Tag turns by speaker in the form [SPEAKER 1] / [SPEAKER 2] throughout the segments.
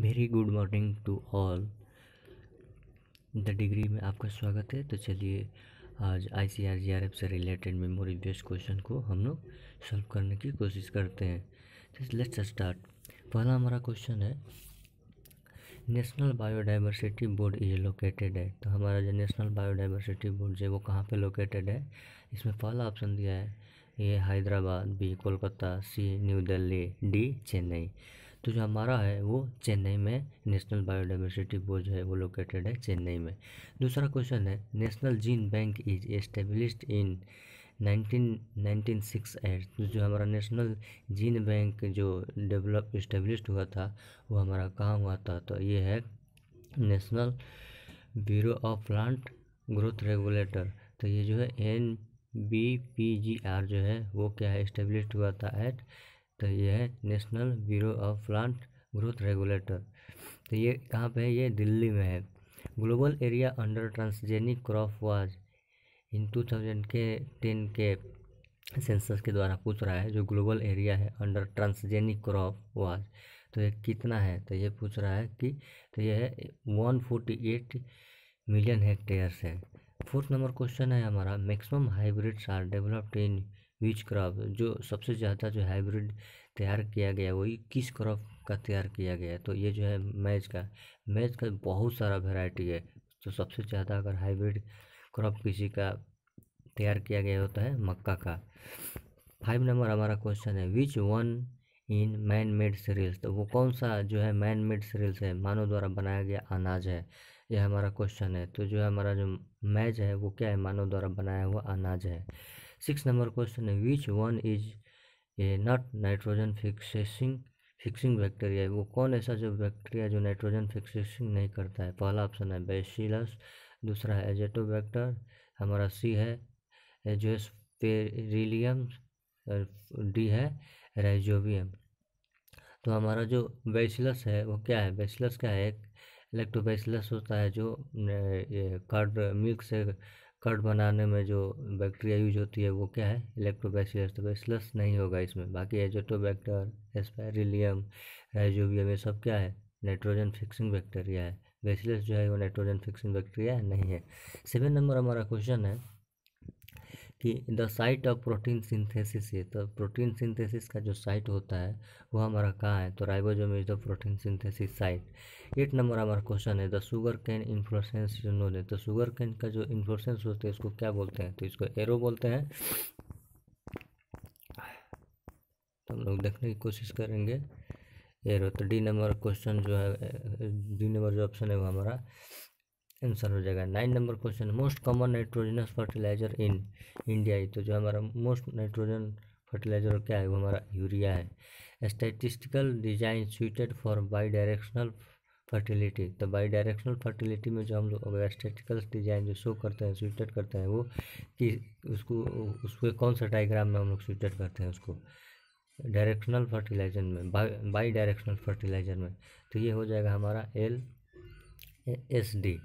[SPEAKER 1] very good morning to all the degree में आपका स्वागत है तो चलिए आज I C R G R F से रिलेटेड मेमोरी बेस्ड क्वेश्चन को हम लोग सॉल्व करने की कोशिश करते हैं तो लेट्स स्टार्ट पहला हमारा क्वेश्चन है national biodiversity board is located है तो हमारा जो नेशनल बायोडाइवर्सिटी बोर्ड है वो कहाँ पे लोकेटेड है इसमें पहला ऑप्शन दिया है ये Hyderabad B Kolkata C new Delhi D Chennai तो जो हमारा है वो चेन्नई में नेशनल बायोडाइवर्सिटी बोर्ड जो है वो लोकेटेड है चेन्नई में दूसरा क्वेश्चन है national gene bank is established in 1996 eight तो जो हमारा नेशनल जीन बैंक जो डेवलप इस्टेब्लिश हुआ था वो हमारा कहाँ हुआ था तो ये है national bureau of plant growth regulator तो ये जो है N B P G R जो है वो क्या है इस्टेब्लिश हुआ था एट तो ये है national bureau of plant growth regulator तो ये कहाँ पे है ये दिल्ली में है global area under transgenic crop was in two thousand के टेन के सेंसस के द्वारा पूछ रहा है जो ग्लोबल एरिया है अंडर ट्रांसजेनिक क्रॉप वाज तो ये कितना है तो ये पूछ रहा है कि तो यह है one forty eight million hectares है फोर्थ नंबर क्वेश्चन है हमारा maximum hybrids are developed in बीज क्रॉप जो सबसे ज़्यादा जो हाइब्रिड तैयार किया गया वही किस क्रॉप का तैयार किया गया तो ये जो है मैज का मैज का बहुत सारा वेराइटी है तो सबसे ज़्यादा अगर हाइब्रिड क्रॉप किसी का तैयार किया गया होता है मक्का का फाइव नंबर हमारा क्वेश्चन है which one in man made cereals तो वो कौन सा जो है मैन मेड सीरील्स है मानव द्वारा बनाया गया अनाज है यह हमारा क्वेश्चन है तो जो हमारा जो मैज है वो क्या है मानव द्वारा बनाया हुआ अनाज है सिक्स नंबर क्वेश्चन है which one is a not nitrogen फिक्सेसिंग फिक्सिंग बैक्टीरिया है वो कौन ऐसा जो बैक्टीरिया जो नाइट्रोजन फिक्सेसिंग नहीं करता है पहला ऑप्शन है बेसिलस दूसरा है एजेटोबैक्टर हमारा सी है जो पेरिलियम डी है राइजोबियम तो हमारा जो बेसिलस है वो क्या है बेसिलस क्या है एक इलेक्ट्रोबैसिलस होता है जो कार्ड मिल्क से कर्ड बनाने में जो बैक्टीरिया यूज होती है वो क्या है इलेक्ट्रोबैसिलस तो बैसिलस नहीं होगा इसमें बाकी एजोटोबैक्टर एस्पायरिलियम राइजोबियम ये सब क्या है नाइट्रोजन फिक्सिंग बैक्टीरिया है बैसिलस जो है वो नाइट्रोजन फिक्सिंग बैक्टीरिया नहीं है सेवन नंबर हमारा क्वेश्चन है कि the site of protein synthesis है तो प्रोटीन सिंथेसिस का जो साइट होता है वो हमारा कहाँ है तो ribosome is the protein synthesis site eight number हमारा क्वेश्चन है the sugarcane inflorescence known तो शुगर कैन का जो इन्फ्लोसेंस होता है इसको क्या बोलते हैं तो इसको एरो बोलते हैं तो हम लोग देखने की कोशिश करेंगे एरो तो डी नंबर क्वेश्चन जो है डी नंबर जो ऑप्शन है वो हमारा आंसर हो जाएगा nine number question most common nitrogenous fertiliser in India तो जो हमारा मोस्ट नाइट्रोजन फर्टिलाइजर क्या है वो हमारा यूरिया है statistical design suited for bidirectional fertility तो बाई डायरेक्शनल फर्टिलिटी में जो हम लोग अगर स्टेटिकल डिजाइन जो शो करते हैं स्वीटेड करते हैं वो कि उसको उसके कौन सा डायग्राम में हम लोग स्वीटेड करते हैं उसको डायरेक्शनल फर्टिलाइजर में बाई डायरेक्शनल फर्टिलाइजर में तो ये हो जाएगा हमारा L S D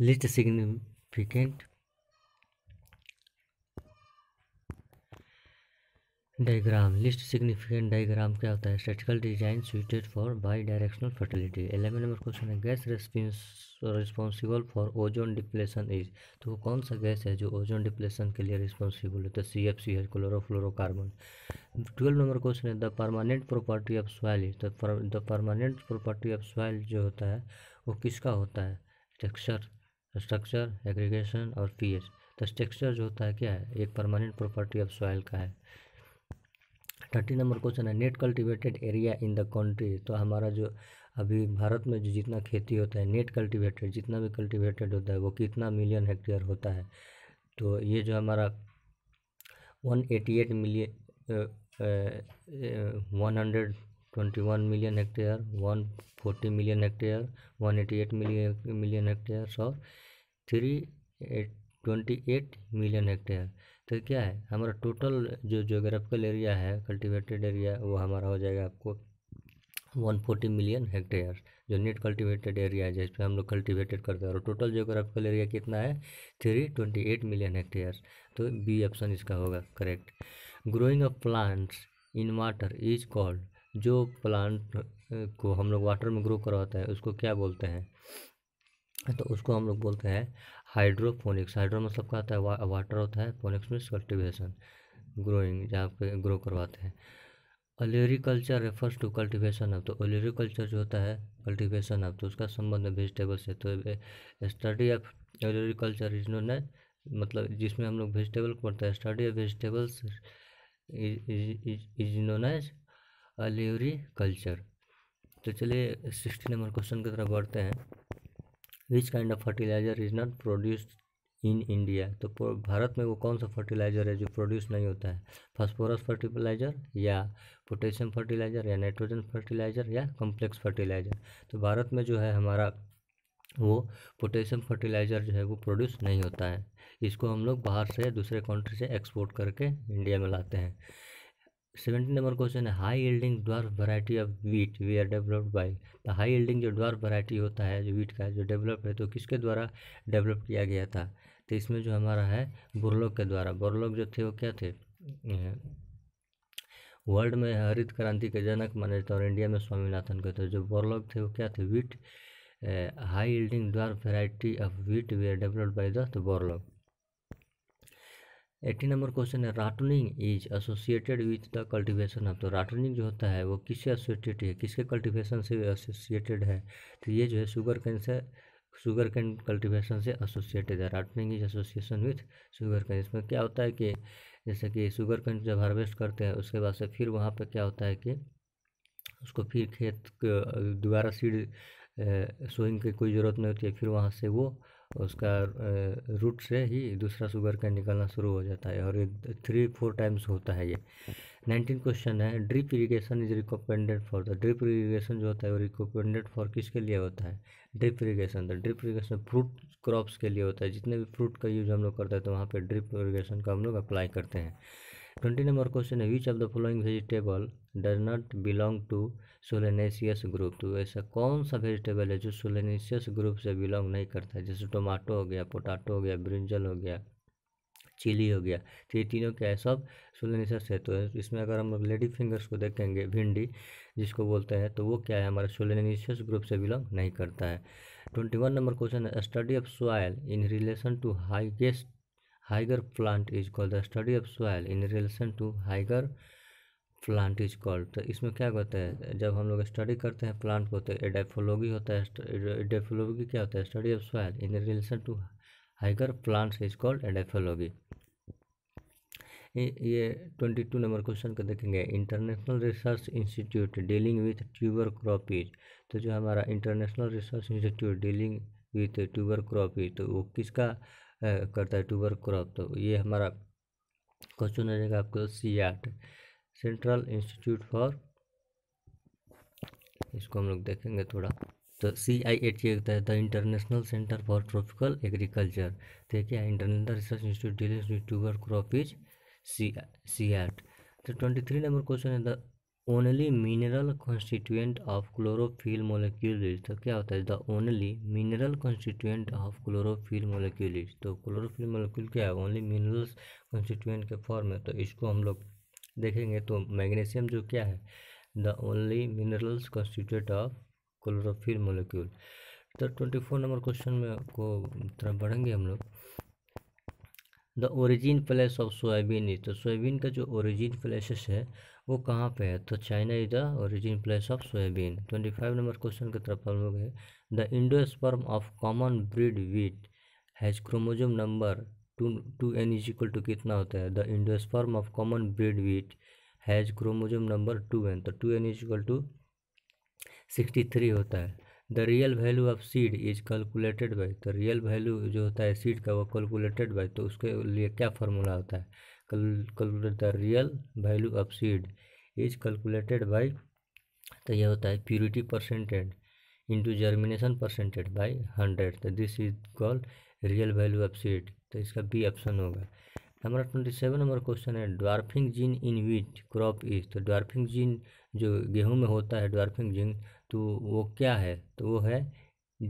[SPEAKER 1] least significant diagram least significant diagram क्या होता है statistical design suited for bidirectional fertility eleven number question है gas responsible for ozone depletion is तो वो कौन सा गैस है जो ओजोन डिप्लेशन के लिए रिस्पॉन्सिबल होता है सी एफ सी है क्लोरोफ्लोरोकार्बन ट्वेल्व नंबर क्वेश्चन है the permanent property of soil is the permanent property of soil जो होता है वो किसका होता है टेक्सचर स्ट्रक्चर एग्रीगेशन और पीएच तो स्ट्रक्चर जो होता है क्या है एक परमानेंट प्रॉपर्टी ऑफ सॉइल का है थर्टी नंबर क्वेश्चन है net cultivated area in the country तो हमारा जो अभी भारत में जो जितना खेती होता है नेट कल्टिवेटेड जितना भी कल्टिवेटेड होता है वो कितना मिलियन हेक्टेयर होता है तो ये जो हमारा 188 million one hundred twenty one million hectare one forty million hectare one eighty eight million million hectare और three eight twenty eight million hectare तो क्या है हमारा टोटल जो जोग्राफिकल एरिया है कल्टिवेटेड एरिया वो हमारा हो जाएगा आपको वन फोर्टी मिलियन हेक्टेयर जो नेट कल्टीवेटेड एरिया है जिस पर हम लोग कल्टीवेटेड करते हैं और टोटल जोग्राफिकल एरिया कितना है three twenty eight million hectare तो बी ऑप्शन इसका होगा correct growing of plants in water is called जो प्लांट को हम लोग वाटर में ग्रो करवाते हैं उसको क्या बोलते हैं तो उसको हम लोग बोलते हैं हाइड्रोफोनिक्स हाइड्रो मतलब क्या होता है वा, वाटर होता है फोनिक्स में कल्टिवेशन ग्रोइंग जहाँ पे ग्रो करवाते हैं olericulture refers to cultivation of तो ओलेरिकल्चर जो होता है कल्टिवेशन ऑफ तो उसका संबंध है वेजिटेबल से तो study of olericulture is known है मतलब जिसमें हम लोग वेजिटेबल को पढ़ते हैं study of vegetables is known as olericulture तो चलिए सिक्सटी नंबर क्वेश्चन की तरफ बढ़ते हैं which kind of fertiliser is not produced in India तो भारत में वो कौन सा फर्टिलाइज़र है जो प्रोड्यूस नहीं होता है फास्फोरस फर्टिलाइज़र या पोटेशियम फर्टिलाइज़र या नाइट्रोजन फर्टिलाइज़र या कॉम्प्लेक्स फर्टिलाइज़र तो भारत में जो है हमारा वो पोटेशियम फर्टिलाइज़र जो है वो प्रोड्यूस नहीं होता है इसको हम लोग बाहर से दूसरे कंट्री से एक्सपोर्ट करके इंडिया में लाते हैं सेवेंटी नंबर क्वेश्चन है high yielding dwarf variety of wheat were developed by तो हाई यील्डिंग जो ड्वार्फ वैरायटी होता है जो वीट का जो डेवलप है तो किसके द्वारा डेवलप किया गया था तो इसमें जो हमारा है बुरलोक के द्वारा बुरलोक जो थे वो क्या थे वर्ल्ड में हरित क्रांति के जनक माने जाते तो और इंडिया में स्वामीनाथन के थे जो बुरलोक थे वो क्या थे wheat high yielding dwarf variety of wheat were developed by the Borlaug eighteen number question है ratooning is associated with the cultivation of तो राटनिंग जो होता है वो किससे एसोसिएटेड है किसके कल्टीवेशन से एसोसिएटेड है तो ये जो है शुगर कैन से शुगर कैन कल्टीवेशन से एसोसिएटेड है ratooning is association with sugarcane इसमें क्या होता है कि जैसे कि शुगर कैन जब हार्वेस्ट करते हैं उसके बाद से फिर वहाँ पर क्या होता है कि उसको फिर खेत दोबारा सीड सोइंग की कोई ज़रूरत नहीं होती है फिर वहाँ से वो उसका रूट से ही दूसरा शुगर का निकलना शुरू हो जाता है और थ्री फोर टाइम्स होता है ये नाइनटीन क्वेश्चन है drip irrigation is recommended for the drip irrigation जो होता है वो रिकोपेंडेड फॉर किसके लिए होता है drip irrigation the drip irrigation fruit crops के लिए होता है जितने भी फ्रूट का यूज़ हम लोग करते हैं तो वहाँ पर ड्रिप इरीगेशन का हम लोग अप्लाई करते हैं ट्वेंटी नंबर क्वेश्चन है which of the following vegetable does not belong to solanaceous group तो ऐसा कौन सा वेजिटेबल है जो सोलेनेशियस ग्रुप से बिलोंग नहीं करता है जैसे टोमाटो हो गया पोटाटो हो गया ब्रिंजल हो गया चिली हो गया तो ये तीनों क्या है सब सोलेनेशियस है तो इसमें अगर हम लोग लेडी फिंगर्स को देखेंगे भिंडी जिसको बोलते हैं तो वो क्या है हमारा सोलेनेशियस ग्रुप से बिलोंग नहीं करता है ट्वेंटी वन नंबर क्वेश्चन है study of soil in relation to highest Higher plant is called the study of soil in relation to higher plant is called तो इसमें क्या होता है जब हम लोग स्टडी करते हैं प्लांट को तो एडेफोलॉजी होता है एडेफोलॉजी क्या होता है study of soil in relation to higher plants is called edaphology ये ट्वेंटी टू नंबर क्वेश्चन को देखेंगे international research institute dealing with tuber is तो जो हमारा international research institute dealing with tuber crops तो वो किसका करता है ट्यूबर क्रॉप तो ये हमारा क्वेश्चन हो जाएगा आपको C art central institute for इसको हम लोग देखेंगे थोड़ा तो सी आई ए टी होता है the international centre for tropical agriculture देखिए है international research institute dealing tuber crop is C C art तो ट्वेंटी थ्री नंबर क्वेश्चन है the only mineral constituent of chlorophyll molecule is तो क्या होता है the only mineral constituent of chlorophyll molecule is तो chlorophyll molecule क्या है only minerals constituent के फॉर्म है तो इसको हम लोग देखेंगे तो मैग्नीशियम जो क्या है the only minerals constituent of chlorophyll molecule तो ट्वेंटी फोर नंबर क्वेश्चन में को तरफ बढ़ेंगे हम लोग the origin place of soybean is तो सोयाबीन का जो ओरिजिन प्लेसेस है वो कहाँ पे है तो China is the origin place of soybean twenty five number question की तरफ हम लोग है the sperm of common breed wheat has chromosome number two two N is equal to कितना होता है the sperm of common breed wheat has chromosome number two N तो two N is equal to sixty three होता है the real value of seed is calculated by तो real value जो होता है सीड का वो कैलकुलेटेड बाई तो उसके लिए क्या फार्मूला होता है calculate the real value of seed is calculated by तो यह होता है purity percentage into germination percentage by hundred तो this is called real value of seed तो इसका बी ऑप्शन होगा number twenty seven number question है dwarfing gene in which crop is तो ड्वार्फिंग जीन जो गेहूं में होता है ड्वार्फिंग जीन तो वो क्या है तो वो है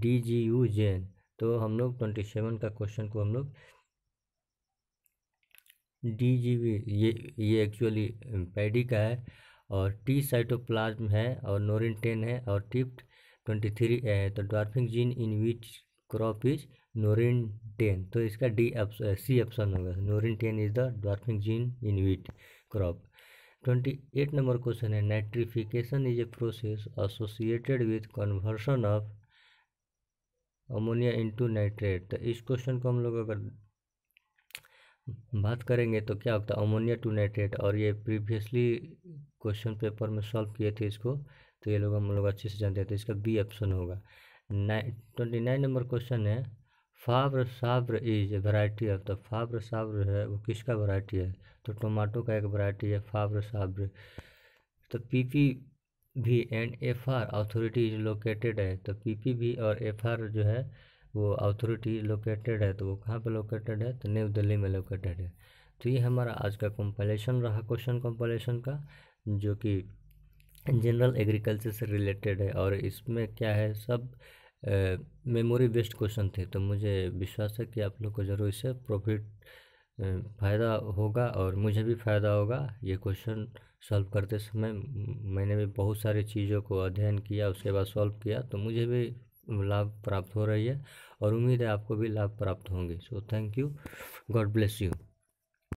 [SPEAKER 1] D G U J N तो हम लोग ट्वेंटी सेवन का क्वेश्चन को हम लोग डी जी वी ये ये एक्चुअली पैडी का है और टी साइटोप्लाज्म है और नोरिन टेन है और टिप्ट ट्वेंटी थ्री ए है तो dwarfing gene in which crop is Norin ten तो इसका डी ऑप्शन सी ऑप्शन होगा Norin ten is the dwarfing gene in which crop twenty eight number question है nitrification is a process associated with conversion of ammonia into nitrate तो इस question को हम लोग अगर बात करेंगे तो क्या होता है अमोनिया टू नाइट्रेट और ये प्रीवियसली क्वेश्चन पेपर में सॉल्व किए थे इसको तो ये लोग हम लोग अच्छे से जानते थे तो इसका बी ऑप्शन होगा nine twenty nine number question है फाब्र साब्र is a variety of the तो फाब्र साब्र है वो किसका वैरायटी है तो टोमाटो का एक वैरायटी है फाब्र साब्र तो PP V and F R authority is located है तो पीपी भी और एफ आर जो है वो अथॉरिटी लोकेटेड है तो वो कहाँ पे लोकेटेड है तो न्यू दिल्ली में लोकेटेड है तो ये हमारा आज का कंपलेशन रहा क्वेश्चन कंपलेशन का जो कि जनरल एग्रीकल्चर से रिलेटेड है और इसमें क्या है सब मेमोरी बेस्ड क्वेश्चन थे तो मुझे विश्वास है कि आप लोग को ज़रूर इससे प्रॉफिट फ़ायदा होगा और मुझे भी फ़ायदा होगा ये क्वेश्चन सॉल्व करते समय मैंने भी बहुत सारी चीज़ों को अध्ययन किया उसके बाद सॉल्व किया तो मुझे भी लाभ प्राप्त हो रही है और उम्मीद है आपको भी लाभ प्राप्त होंगे so thank you God bless you